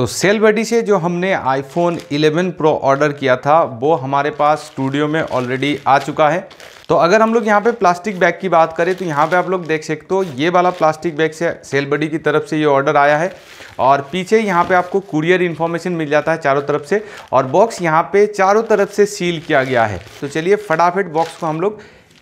तो सेल बडी से जो हमने आईफोन 11 प्रो ऑर्डर किया था वो हमारे पास स्टूडियो में ऑलरेडी आ चुका है तो अगर हम लोग यहाँ पे प्लास्टिक बैग की बात करें तो यहाँ पे आप लोग देख सकते हो ये वाला प्लास्टिक बैग से सेल बडी की तरफ से ये ऑर्डर आया है और पीछे यहाँ पे आपको कुरियर इन्फॉर्मेशन मिल जाता है चारों तरफ से और बॉक्स यहाँ पर चारों तरफ से सील किया गया है तो चलिए फटाफट बॉक्स को हम लोग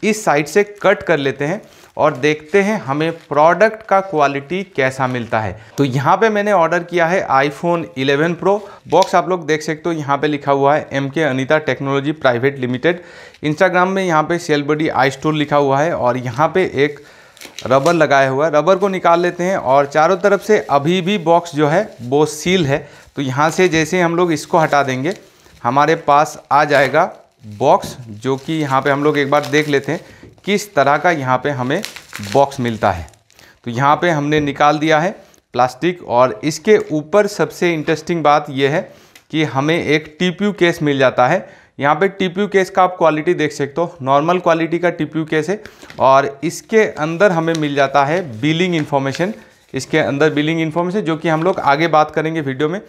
इस साइड से कट कर लेते हैं और देखते हैं हमें प्रोडक्ट का क्वालिटी कैसा मिलता है तो यहाँ पे मैंने ऑर्डर किया है आईफोन 11 प्रो बॉक्स आप लोग देख सकते हो यहाँ पे लिखा हुआ है M K Anita technology private limited Instagram में यहाँ पे सेल बडी आई स्टोर लिखा हुआ है और यहाँ पे एक रबर लगाया हुआ है रबर को निकाल लेते हैं और चारों तरफ से अभी भी बॉक्स जो है वो सील है तो यहाँ से जैसे हम लोग इसको हटा देंगे हमारे पास आ जाएगा बॉक्स जो कि यहाँ पे हम लोग एक बार देख लेते हैं किस तरह का यहाँ पे हमें बॉक्स मिलता है तो यहाँ पे हमने निकाल दिया है प्लास्टिक और इसके ऊपर सबसे इंटरेस्टिंग बात यह है कि हमें एक टी केस मिल जाता है यहाँ पे टी केस का आप क्वालिटी देख सकते हो नॉर्मल क्वालिटी का टी केस है और इसके अंदर हमें मिल जाता है बिलिंग इन्फॉर्मेशन इसके अंदर बिलिंग इन्फॉर्मेशन जो कि हम लोग आगे बात करेंगे वीडियो में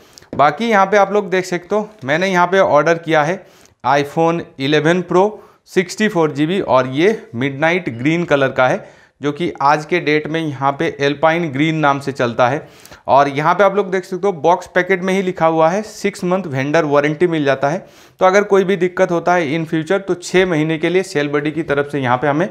बाकी यहाँ पे आप लोग देख सकते हो मैंने यहाँ पे ऑर्डर किया है iPhone 11 pro sixty four G B और ये मिडनाइट ग्रीन कलर का है जो कि आज के डेट में यहाँ पे एल्पाइन ग्रीन नाम से चलता है और यहाँ पे आप लोग देख सकते हो बॉक्स पैकेट में ही लिखा हुआ है सिक्स मंथ वेंडर वारंटी मिल जाता है तो अगर कोई भी दिक्कत होता है इन फ्यूचर तो छः महीने के लिए सेल बडी की तरफ से यहाँ पे हमें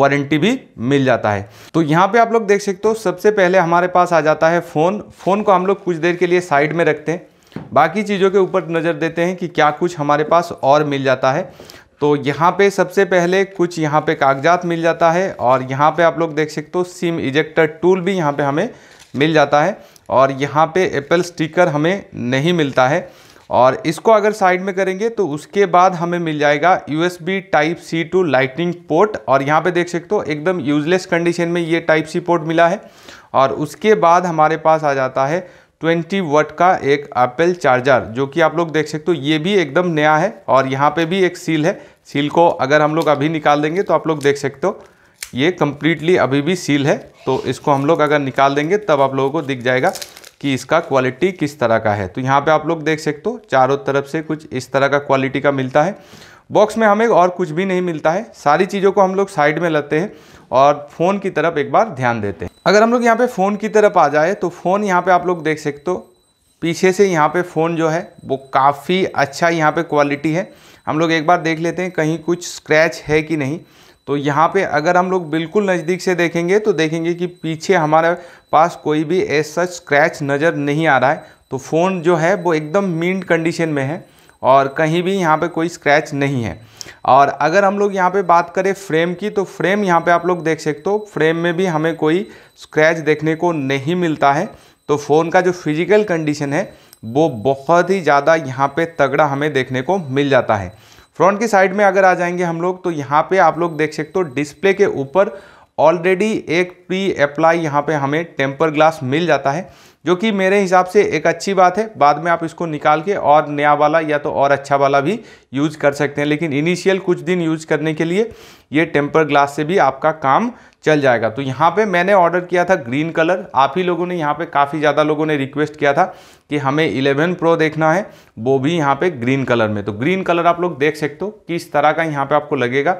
वारंटी भी मिल जाता है तो यहाँ पे आप लोग देख सकते हो सबसे पहले हमारे पास आ जाता है फ़ोन फ़ोन को हम लोग कुछ देर के लिए साइड में रखते हैं बाकी चीज़ों के ऊपर नज़र देते हैं कि क्या कुछ हमारे पास और मिल जाता है तो यहाँ पे सबसे पहले कुछ यहाँ पे कागजात मिल जाता है और यहाँ पे आप लोग देख सकते हो सिम इजेक्टर टूल भी यहाँ पे हमें मिल जाता है और यहाँ पे एप्पल स्टिकर हमें नहीं मिलता है और इसको अगर साइड में करेंगे तो उसके बाद हमें मिल जाएगा U S B type C to lightning port और यहाँ पे देख सकते हो एकदम यूजलेस कंडीशन में ये टाइप सी पोर्ट मिला है और उसके बाद हमारे पास आ जाता है ट्वेंटी वट का एक एप्पल चार्जर जो कि आप लोग देख सकते हो ये भी एकदम नया है और यहाँ पे भी एक सील है सील को अगर हम लोग अभी निकाल देंगे तो आप लोग देख सकते हो ये कम्प्लीटली अभी भी सील है तो इसको हम लोग अगर निकाल देंगे तब आप लोगों को दिख जाएगा कि इसका क्वालिटी किस तरह का है तो यहाँ पे आप लोग देख सकते हो चारों तरफ से कुछ इस तरह का क्वालिटी का मिलता है बॉक्स में हमें और कुछ भी नहीं मिलता है सारी चीज़ों को हम लोग साइड में लेते हैं और फ़ोन की तरफ एक बार ध्यान देते हैं अगर हम लोग यहाँ पे फ़ोन की तरफ आ जाए तो फ़ोन यहाँ पे आप लोग देख सकते हो पीछे से यहाँ पे फ़ोन जो है वो काफ़ी अच्छा यहाँ पे क्वालिटी है हम लोग एक बार देख लेते हैं कहीं कुछ स्क्रैच है कि नहीं तो यहाँ पे अगर हम लोग बिल्कुल नज़दीक से देखेंगे तो देखेंगे कि पीछे हमारे पास कोई भी ऐसा स्क्रैच नज़र नहीं आ रहा है तो फ़ोन जो है वो एकदम मीन कंडीशन में है और कहीं भी यहाँ पे कोई स्क्रैच नहीं है और अगर हम लोग यहाँ पे बात करें फ्रेम की तो फ्रेम यहाँ पे आप लोग देख सकते हो फ्रेम में भी हमें कोई स्क्रैच देखने को नहीं मिलता है तो फ़ोन का जो फिज़िकल कंडीशन है वो बहुत ही ज़्यादा यहाँ पे तगड़ा हमें देखने को मिल जाता है फ्रंट की साइड में अगर आ जाएंगे हम लोग तो यहाँ पर आप लोग देख सकते हो डिस्प्ले के ऊपर ऑलरेडी एक प्री अप्लाई यहाँ पर हमें टेम्पर ग्लास मिल जाता है जो कि मेरे हिसाब से एक अच्छी बात है बाद में आप इसको निकाल के और नया वाला या तो और अच्छा वाला भी यूज़ कर सकते हैं लेकिन इनिशियल कुछ दिन यूज़ करने के लिए ये टेम्पर ग्लास से भी आपका काम चल जाएगा तो यहाँ पे मैंने ऑर्डर किया था ग्रीन कलर आप ही लोगों ने यहाँ पे काफ़ी ज़्यादा लोगों ने रिक्वेस्ट किया था कि हमें 11 प्रो देखना है वो भी यहाँ पे ग्रीन कलर में तो ग्रीन कलर आप लोग देख सकते हो किस तरह का यहाँ पे आपको लगेगा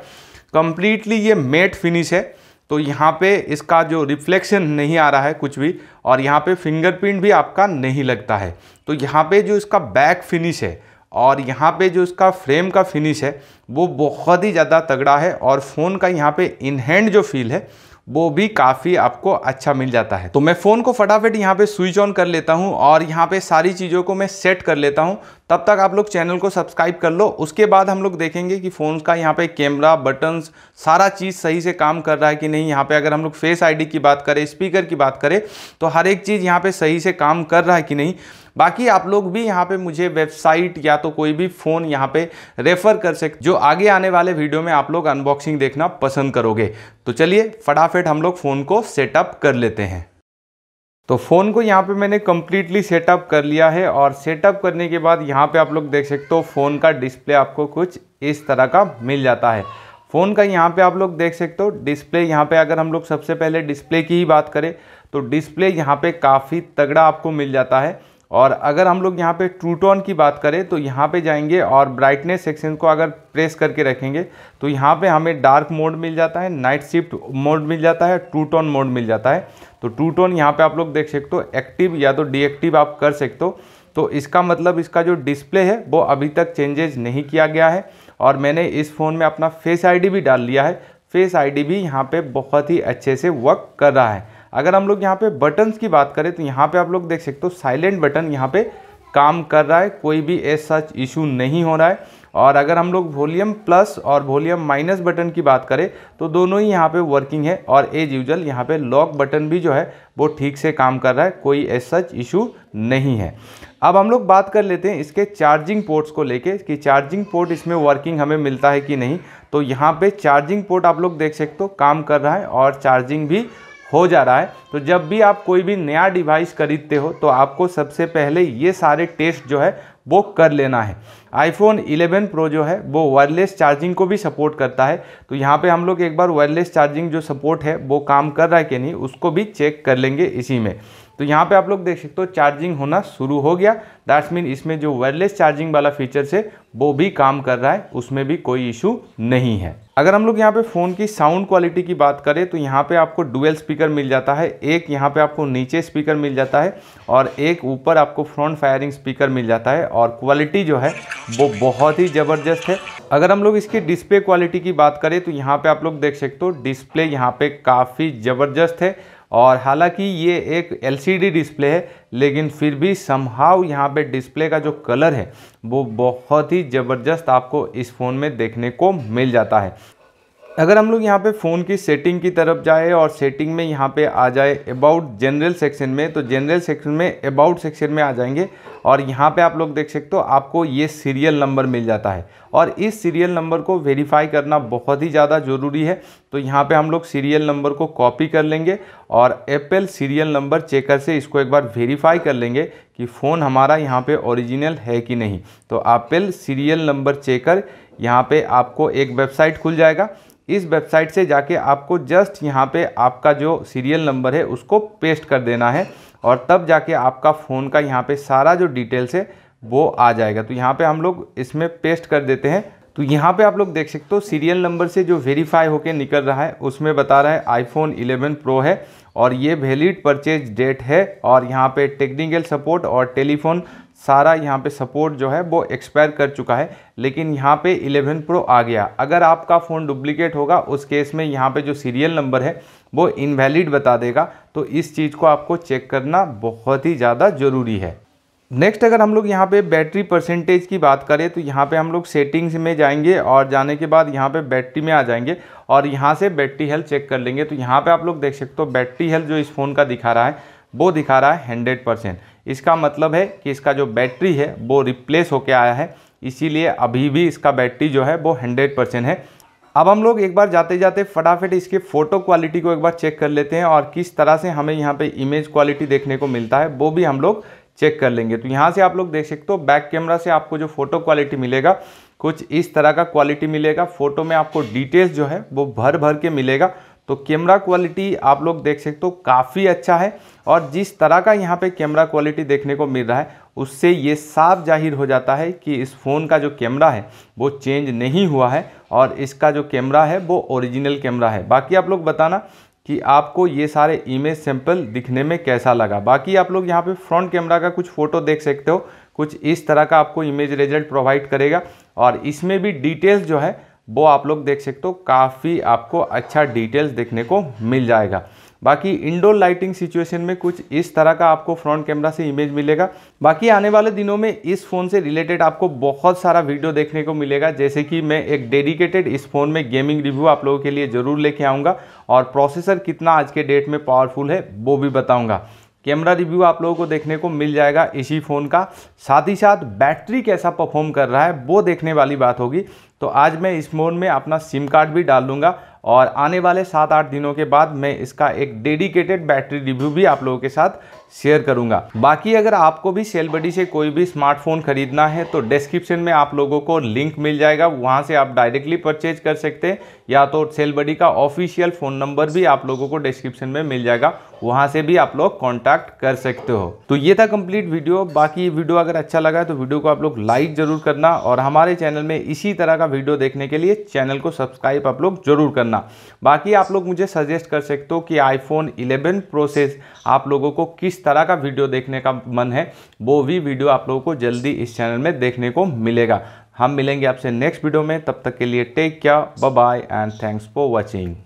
कम्प्लीटली ये मेट फिनिश है तो यहाँ पे इसका जो रिफ्लेक्शन नहीं आ रहा है कुछ भी और यहाँ पे फिंगरप्रिंट भी आपका नहीं लगता है तो यहाँ पे जो इसका बैक फिनिश है और यहाँ पे जो इसका फ्रेम का फिनिश है वो बहुत ही ज़्यादा तगड़ा है और फ़ोन का यहाँ पे इन हैंड जो फील है वो भी काफ़ी आपको अच्छा मिल जाता है तो मैं फ़ोन को फटाफट यहाँ पे स्विच ऑन कर लेता हूँ और यहाँ पे सारी चीज़ों को मैं सेट कर लेता हूँ तब तक आप लोग चैनल को सब्सक्राइब कर लो उसके बाद हम लोग देखेंगे कि फ़ोन का यहाँ पे कैमरा बटन्स सारा चीज़ सही से काम कर रहा है कि नहीं यहाँ पे अगर हम लोग फेस आई की बात करें स्पीकर की बात करें तो हर एक चीज़ यहाँ पर सही से काम कर रहा है कि नहीं बाकी आप लोग भी यहाँ पे मुझे वेबसाइट या तो कोई भी फ़ोन यहाँ पे रेफ़र कर सकते जो आगे आने वाले वीडियो में आप लोग अनबॉक्सिंग देखना पसंद करोगे तो चलिए फटाफट हम लोग फ़ोन को सेटअप कर लेते हैं तो फ़ोन को यहाँ पे मैंने कम्प्लीटली सेटअप कर लिया है और सेटअप करने के बाद यहाँ पे आप लोग देख सकते हो फ़ोन का डिस्प्ले आपको कुछ इस तरह का मिल जाता है फ़ोन का यहाँ पे आप लोग देख सकते हो डिस्प्ले यहाँ पे अगर हम लोग सबसे पहले डिस्प्ले की ही बात करें तो डिस्प्ले यहाँ पे काफ़ी तगड़ा आपको मिल जाता है और अगर हम लोग यहाँ पे टोन की बात करें तो यहाँ पे जाएंगे और ब्राइटनेस सेक्शन को अगर प्रेस करके रखेंगे तो यहाँ पे हमें डार्क मोड मिल जाता है नाइट शिफ्ट मोड मिल जाता है टोन मोड मिल जाता है तो टोन यहाँ पे आप लोग देख सकते हो एक्टिव या तो डीएक्टिव आप कर सकते हो तो इसका मतलब इसका जो डिस्प्ले है वो अभी तक चेंजेज नहीं किया गया है और मैंने इस फ़ोन में अपना फेस आई भी डाल लिया है फेस आई भी यहाँ पर बहुत ही अच्छे से वर्क कर रहा है अगर हम लोग यहाँ पे बटन्स की बात करें तो यहाँ पे आप लोग देख सकते हो साइलेंट बटन यहाँ पे काम कर रहा है कोई भी एज सच इशू नहीं हो रहा है और अगर हम लोग वॉल्यूम प्लस और वॉल्यूम माइनस बटन की बात करें तो दोनों ही यहाँ पे वर्किंग है और एज यूजल यहाँ पे लॉक बटन भी जो है वो ठीक से काम कर रहा है कोई एज सच इशू नहीं है अब हम लोग बात कर लेते हैं इसके चार्जिंग पोर्ट्स को लेके कि चार्जिंग पोर्ट इसमें वर्किंग हमें मिलता है कि नहीं तो यहाँ पे चार्जिंग पोर्ट आप लोग देख सकते हो काम कर रहा है और चार्जिंग भी हो जा रहा है तो जब भी आप कोई भी नया डिवाइस खरीदते हो तो आपको सबसे पहले ये सारे टेस्ट जो है वो कर लेना है आईफोन 11 प्रो जो है वो वायरलेस चार्जिंग को भी सपोर्ट करता है तो यहाँ पे हम लोग एक बार वायरलेस चार्जिंग जो सपोर्ट है वो काम कर रहा है कि नहीं उसको भी चेक कर लेंगे इसी में तो यहाँ पे आप लोग देख सकते हो चार्जिंग होना शुरू हो गया दैट्स मीन इसमें जो वायरलेस चार्जिंग वाला फीचर है वो भी काम कर रहा है उसमें भी कोई इशू नहीं है अगर हम लोग यहाँ पे फ़ोन की साउंड क्वालिटी की बात करें तो यहाँ पे आपको डुअल स्पीकर मिल जाता है एक यहाँ पे आपको नीचे स्पीकर मिल जाता है और एक ऊपर आपको फ्रंट फायरिंग स्पीकर मिल जाता है और क्वालिटी जो है वो बहुत ही ज़बरदस्त है अगर हम लोग इसकी डिस्प्ले क्वालिटी की बात करें तो यहाँ पर आप लोग देख सकते हो डिस्प्ले यहाँ पर काफ़ी ज़बरदस्त है और हालांकि ये एक एलसीडी डिस्प्ले है लेकिन फिर भी समहाव यहाँ पे डिस्प्ले का जो कलर है वो बहुत ही ज़बरदस्त आपको इस फ़ोन में देखने को मिल जाता है अगर हम लोग यहाँ पे फ़ोन की सेटिंग की तरफ जाए और सेटिंग में यहाँ पे आ जाए अबाउट जनरल सेक्शन में तो जनरल सेक्शन में अबाउट सेक्शन में आ जाएंगे और यहाँ पे आप लोग देख सकते हो आपको ये सीरियल नंबर मिल जाता है और इस सीरियल नंबर को वेरीफाई करना बहुत ही ज़्यादा ज़रूरी है तो यहाँ पे हम लोग सीरियल नंबर को कॉपी कर लेंगे और एप्पल सीरियल नंबर चेकर से इसको एक बार वेरीफाई कर लेंगे कि फ़ोन हमारा यहाँ पर ओरिजिनल है कि नहीं तो एप्पल सीरियल नंबर चेकर यहाँ पे आपको एक वेबसाइट खुल जाएगा इस वेबसाइट से जाके आपको जस्ट यहाँ पे आपका जो सीरियल नंबर है उसको पेस्ट कर देना है और तब जाके आपका फ़ोन का यहाँ पे सारा जो डिटेल्स है वो आ जाएगा तो यहाँ पे हम लोग इसमें पेस्ट कर देते हैं तो यहाँ पे आप लोग देख सकते हो सीरियल नंबर से जो वेरीफाई होके निकल रहा है उसमें बता रहा है आईफोन 11 प्रो है और ये वैलिड परचेज डेट है और यहाँ पे टेक्निकल सपोर्ट और टेलीफोन सारा यहाँ पे सपोर्ट जो है वो एक्सपायर कर चुका है लेकिन यहाँ पे 11 प्रो आ गया अगर आपका फ़ोन डुप्लीकेट होगा उस केस में यहाँ पे जो सीरियल नंबर है वो इनवैलिड बता देगा तो इस चीज़ को आपको चेक करना बहुत ही ज़्यादा ज़रूरी है नेक्स्ट अगर हम लोग यहाँ पे बैटरी परसेंटेज की बात करें तो यहाँ पे हम लोग सेटिंग्स में जाएंगे और जाने के बाद यहाँ पे बैटरी में आ जाएंगे और यहाँ से बैटरी हेल्थ चेक कर लेंगे तो यहाँ पे आप लोग देख सकते हो बैटरी हेल्थ जो इस फ़ोन का दिखा रहा है वो दिखा रहा है हंड्रेड परसेंट इसका मतलब है कि इसका जो बैटरी है वो रिप्लेस होके आया है इसीलिए अभी भी इसका बैटरी जो है वो हंड्रेड परसेंट है अब हम लोग एक बार जाते जाते फटाफट इसके फ़ोटो क्वालिटी को एक बार चेक कर लेते हैं और किस तरह से हमें यहाँ पर इमेज क्वालिटी देखने को मिलता है वो भी हम लोग चेक कर लेंगे तो यहाँ से आप लोग देख सकते हो बैक कैमरा से आपको जो फ़ोटो क्वालिटी मिलेगा कुछ इस तरह का क्वालिटी मिलेगा फ़ोटो में आपको डिटेल्स जो है वो भर भर के मिलेगा तो कैमरा क्वालिटी आप लोग देख सकते हो काफ़ी अच्छा है और जिस तरह का यहाँ पे कैमरा क्वालिटी देखने को मिल रहा है उससे ये साफ जाहिर हो जाता है कि इस फ़ोन का जो कैमरा है वो चेंज नहीं हुआ है और इसका जो कैमरा है वो ओरिजिनल कैमरा है बाकी आप लोग बताना कि आपको ये सारे इमेज सैंपल दिखने में कैसा लगा बाकी आप लोग यहाँ पे फ्रंट कैमरा का कुछ फ़ोटो देख सकते हो कुछ इस तरह का आपको इमेज रिजल्ट प्रोवाइड करेगा और इसमें भी डिटेल्स जो है वो आप लोग देख सकते हो काफ़ी आपको अच्छा डिटेल्स देखने को मिल जाएगा बाकी इंडोर लाइटिंग सिचुएशन में कुछ इस तरह का आपको फ्रंट कैमरा से इमेज मिलेगा बाकी आने वाले दिनों में इस फ़ोन से रिलेटेड आपको बहुत सारा वीडियो देखने को मिलेगा जैसे कि मैं एक डेडिकेटेड इस फ़ोन में गेमिंग रिव्यू आप लोगों के लिए ज़रूर लेके आऊँगा और प्रोसेसर कितना आज के डेट में पावरफुल है वो भी बताऊँगा कैमरा रिव्यू आप लोगों को देखने को मिल जाएगा इसी फ़ोन का साथ ही साथ बैटरी कैसा परफॉर्म कर रहा है वो देखने वाली बात होगी तो आज मैं इस फोन में अपना सिम कार्ड भी डाल लूँगा और आने वाले सात आठ दिनों के बाद मैं इसका एक डेडिकेटेड बैटरी रिव्यू भी आप लोगों के साथ शेयर करूंगा बाकी अगर आपको भी सेल बडी से कोई भी स्मार्टफोन खरीदना है तो डिस्क्रिप्शन में आप लोगों को लिंक मिल जाएगा वहाँ से आप डायरेक्टली परचेज कर सकते हैं या तो सेल बडी का ऑफिशियल फ़ोन नंबर भी आप लोगों को डिस्क्रिप्शन में मिल जाएगा वहां से भी आप लोग कॉन्टैक्ट कर सकते हो तो ये था कंप्लीट वीडियो बाकी वीडियो अगर अच्छा लगा तो वीडियो को आप लोग लाइक ज़रूर करना और हमारे चैनल में इसी तरह का वीडियो देखने के लिए चैनल को सब्सक्राइब आप लोग ज़रूर करना बाकी आप लोग मुझे सजेस्ट कर सकते हो कि आईफोन इलेवन प्रोसेस आप लोगों को किस तरह का वीडियो देखने का मन है वो भी वीडियो आप लोगों को जल्दी इस चैनल में देखने को मिलेगा हम मिलेंगे आपसे नेक्स्ट वीडियो में तब तक के लिए take care bye bye and thanks for watching